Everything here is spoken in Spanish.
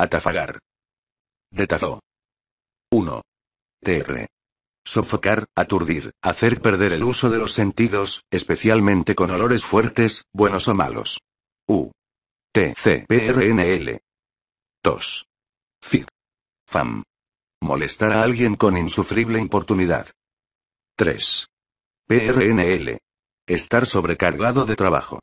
Atafagar. Detazo. 1. TR. Sofocar, aturdir, hacer perder el uso de los sentidos, especialmente con olores fuertes, buenos o malos. U. T. C. 2. FIG. Fam. Molestar a alguien con insufrible importunidad. 3. PRNL. Estar sobrecargado de trabajo.